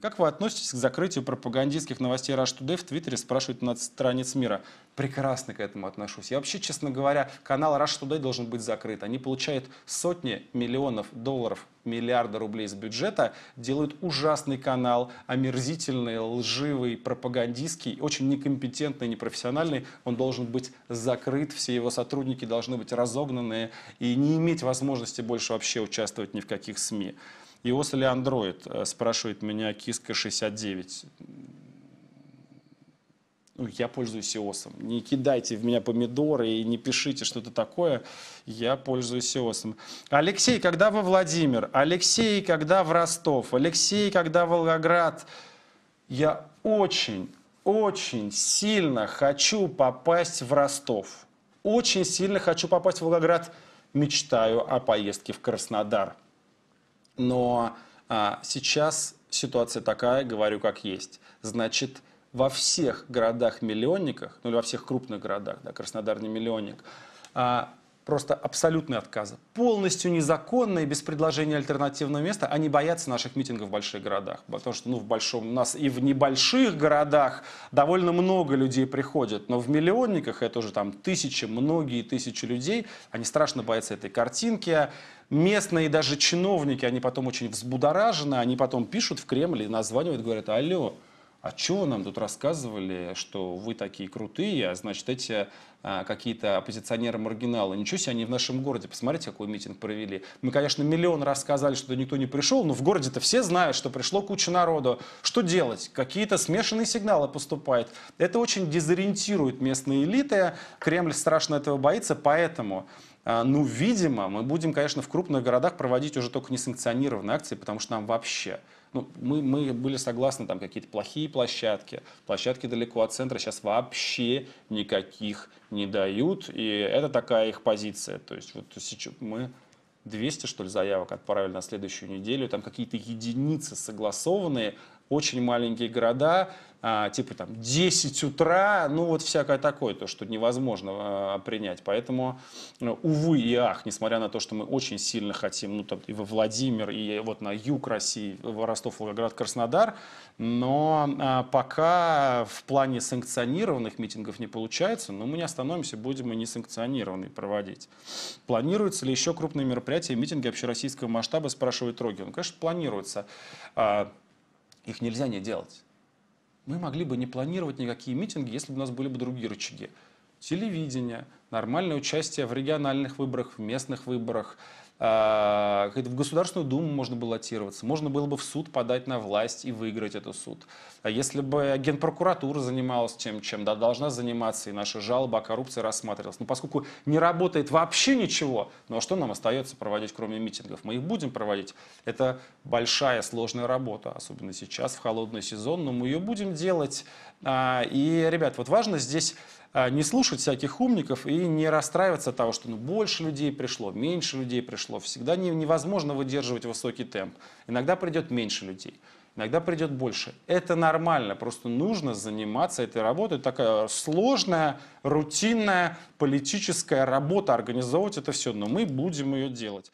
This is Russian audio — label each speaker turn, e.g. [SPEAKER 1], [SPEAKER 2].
[SPEAKER 1] Как вы относитесь к закрытию пропагандистских новостей Rush Today в Твиттере, спрашивают на страниц мира? Прекрасно к этому отношусь. Я вообще, честно говоря, канал Rush Today должен быть закрыт. Они получают сотни миллионов долларов, миллиарда рублей из бюджета, делают ужасный канал, омерзительный, лживый, пропагандистский, очень некомпетентный, непрофессиональный. Он должен быть закрыт, все его сотрудники должны быть разогнаны и не иметь возможности больше вообще участвовать ни в каких СМИ iOS или Android, э, спрашивает меня Киска69. Ну, я пользуюсь iOS. Не кидайте в меня помидоры и не пишите что-то такое. Я пользуюсь iOS. Алексей, когда во Владимир? Алексей, когда в Ростов? Алексей, когда в Волгоград? Я очень, очень сильно хочу попасть в Ростов. Очень сильно хочу попасть в Волгоград. Мечтаю о поездке в Краснодар. Но а, сейчас ситуация такая, говорю как есть. Значит, во всех городах-миллионниках, ну или во всех крупных городах, да, Краснодар не миллионник, а, просто абсолютный отказ. Полностью незаконно и без предложения альтернативного места. Они боятся наших митингов в больших городах. Потому что ну, в большом, у нас и в небольших городах довольно много людей приходят, Но в миллионниках это уже там тысячи, многие тысячи людей. Они страшно боятся этой картинки. Местные даже чиновники, они потом очень взбудоражены. Они потом пишут в Кремль и названивают, говорят, алло, а что нам тут рассказывали, что вы такие крутые, а значит, эти а, какие-то оппозиционеры-маргиналы, ничего себе, они в нашем городе, посмотрите, какой митинг провели. Мы, конечно, миллион раз сказали, что никто не пришел, но в городе-то все знают, что пришло куча народу. Что делать? Какие-то смешанные сигналы поступают. Это очень дезориентирует местные элиты, Кремль страшно этого боится, поэтому... А, ну, видимо, мы будем, конечно, в крупных городах проводить уже только несанкционированные акции, потому что нам вообще... Ну, мы, мы были согласны, там какие-то плохие площадки, площадки далеко от центра сейчас вообще никаких не дают, и это такая их позиция. То есть вот сейчас мы 200, что ли, заявок отправили на следующую неделю, там какие-то единицы согласованные, очень маленькие города, а, типа там 10 утра, ну вот всякое такое, то, что невозможно а, принять. Поэтому, ну, увы и ах, несмотря на то, что мы очень сильно хотим, ну там и во Владимир, и вот на юг России, в Ростов, Волгоград, Краснодар, но а, пока в плане санкционированных митингов не получается, но мы не остановимся, будем и несанкционированные проводить. Планируются ли еще крупные мероприятия, митинги общероссийского масштаба, спрашивает Рогин. Ну, конечно, планируется. Их нельзя не делать. Мы могли бы не планировать никакие митинги, если бы у нас были бы другие рычаги. Телевидение, нормальное участие в региональных выборах, в местных выборах – а, в Государственную Думу можно было лотироваться, можно было бы в суд подать на власть и выиграть этот суд. А если бы Генпрокуратура занималась тем, чем да, должна заниматься, и наша жалоба о коррупции рассматривалась. Но поскольку не работает вообще ничего, ну а что нам остается проводить, кроме митингов? Мы их будем проводить. Это большая, сложная работа, особенно сейчас, в холодный сезон, но мы ее будем делать. А, и, ребят, вот важно здесь а, не слушать всяких умников и не расстраиваться от того, что ну, больше людей пришло, меньше людей пришло шло, всегда невозможно выдерживать высокий темп. Иногда придет меньше людей, иногда придет больше. Это нормально, просто нужно заниматься этой работой. Такая сложная, рутинная политическая работа, организовывать это все, но мы будем ее делать.